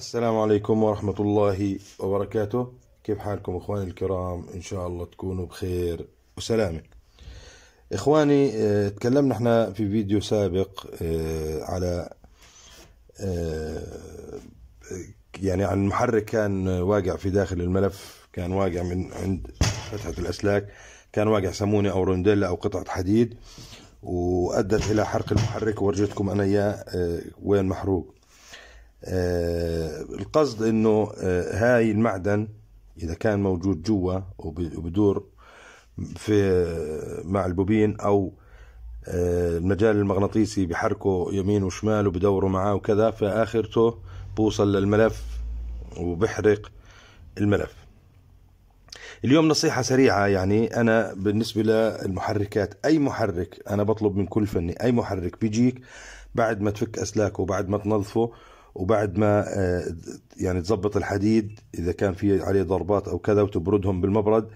السلام عليكم ورحمة الله وبركاته كيف حالكم إخواني الكرام إن شاء الله تكونوا بخير وسلامة إخواني آه، تكلمنا احنا في فيديو سابق آه، على آه، يعني عن محرك كان واقع في داخل الملف كان واقع من عند فتحة الأسلاك كان واقع سمونة أو رونديلا أو قطعة حديد وأدت إلى حرق المحرك ورجتكم أنا إياه وين محروق آه، القصد انه آه، هاي المعدن اذا كان موجود جوا وبدور في آه، مع البوبين او المجال المغناطيسي بحركه يمين وشمال وبدوره معاه وكذا فاخرته بوصل للملف وبحرق الملف اليوم نصيحة سريعة يعني أنا بالنسبة للمحركات أي محرك أنا بطلب من كل فني أي محرك بيجيك بعد ما تفك أسلاكه وبعد ما تنظفه وبعد ما آه، يعني تظبط الحديد اذا كان في عليه ضربات او كذا وتبردهم بالمبرد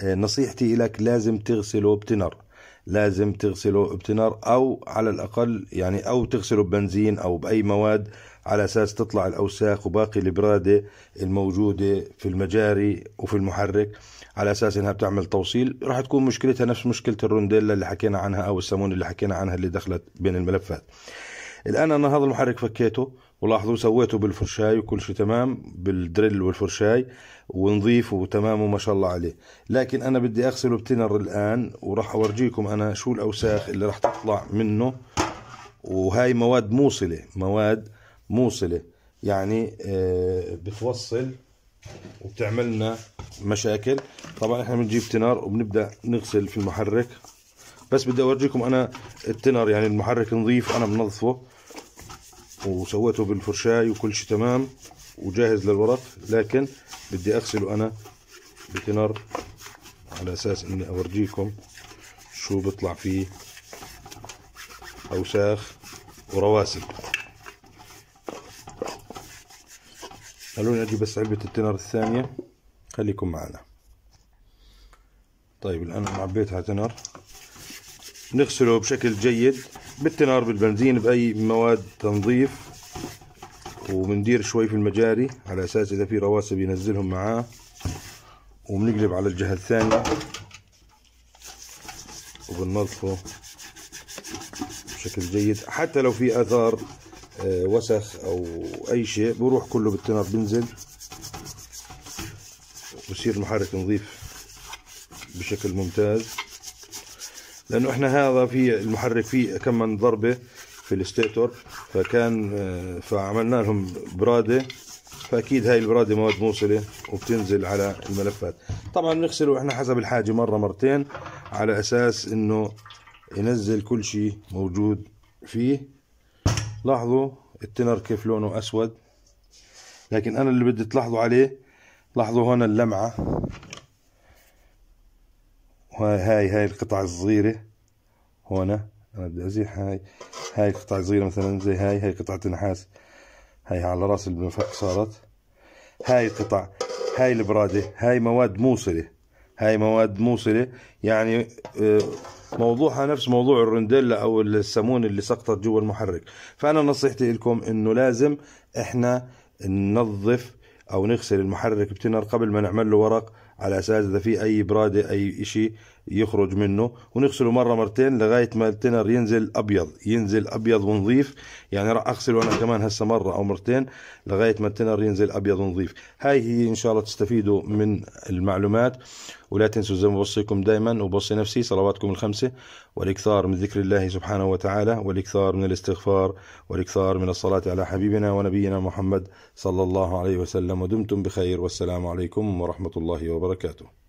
آه، نصيحتي لك لازم تغسله بتنر لازم تغسله بتنر او على الاقل يعني او تغسله ببنزين او باي مواد على اساس تطلع الاوساخ وباقي البراده الموجوده في المجاري وفي المحرك على اساس انها بتعمل توصيل راح تكون مشكلتها نفس مشكله الرونديلا اللي حكينا عنها او السمون اللي حكينا عنها اللي دخلت بين الملفات الان انا هذا المحرك فكيته ولاحظوا سويته بالفرشاي وكل شيء تمام بالدريل والفرشاي ونظيف وتمام وما شاء الله عليه لكن انا بدي اغسله بتنر الان وراح اورجيكم انا شو الاوساخ اللي راح تطلع منه وهاي مواد موصله مواد موصله يعني آه، بتوصل وبتعمل لنا مشاكل طبعا احنا بنجيب تنر وبنبدا نغسل في المحرك بس بدي اورجيكم انا التنر يعني المحرك نظيف انا بنظفه وسويته بالفرشاي وكل شيء تمام وجاهز للورق لكن بدي اغسله انا بتنر على اساس اني اورجيكم شو بيطلع فيه اوساخ ورواسب خلوني اجي بس علبة التنر الثانية خليكم معنا طيب الان انا عبيتها تنر نغسله بشكل جيد بالتنار بالبنزين باي مواد تنظيف وبندير شوي في المجاري على اساس اذا في رواسب بينزلهم معاه وبنقلب على الجهه الثانيه وبننظفه بشكل جيد حتى لو في اثار آه، وسخ او اي شيء بروح كله بالتنار بنزل بصير المحرك نظيف بشكل ممتاز لانه احنا هذا في المحرك فيه كم من ضربه في الستيتور فكان آه، فعملنا لهم براده فاكيد هاي البراده مواد موصله وبتنزل على الملفات طبعا بنغسله احنا حسب الحاجه مره مرتين على اساس انه ينزل كل شيء موجود فيه لاحظوا التنر كيف لونه اسود لكن انا اللي بدي تلاحظوا عليه لاحظوا هون اللمعه وهاي هاي القطع الصغيرة هنا انا بدي ازيح هاي هاي قطع صغيرة مثلا زي هاي هاي قطعة نحاس هاي على راس المفك صارت هاي قطع هاي البرادة هاي مواد موصلة هاي مواد موصلة يعني آه، موضوعها نفس موضوع الرنديلا او السمون اللي سقطت جوا المحرك فانا نصيحتي لكم انه لازم احنا ننظف او نغسل المحرك بتنر قبل ما نعمل له ورق على اساس اذا في اي براده اي شيء يخرج منه ونغسله مره مرتين لغايه ما التنر ينزل ابيض ينزل ابيض ونظيف يعني راح اغسله انا كمان هسه مره او مرتين لغايه ما التنر ينزل ابيض ونظيف هاي هي ان شاء الله تستفيدوا من المعلومات ولا تنسوا زي ما بوصيكم دائما وبوصي نفسي صلواتكم الخمسه والاكثار من ذكر الله سبحانه وتعالى والاكثار من الاستغفار والاكثار من الصلاه على حبيبنا ونبينا محمد صلى الله عليه وسلم ودمتم بخير والسلام عليكم ورحمه الله وبركاته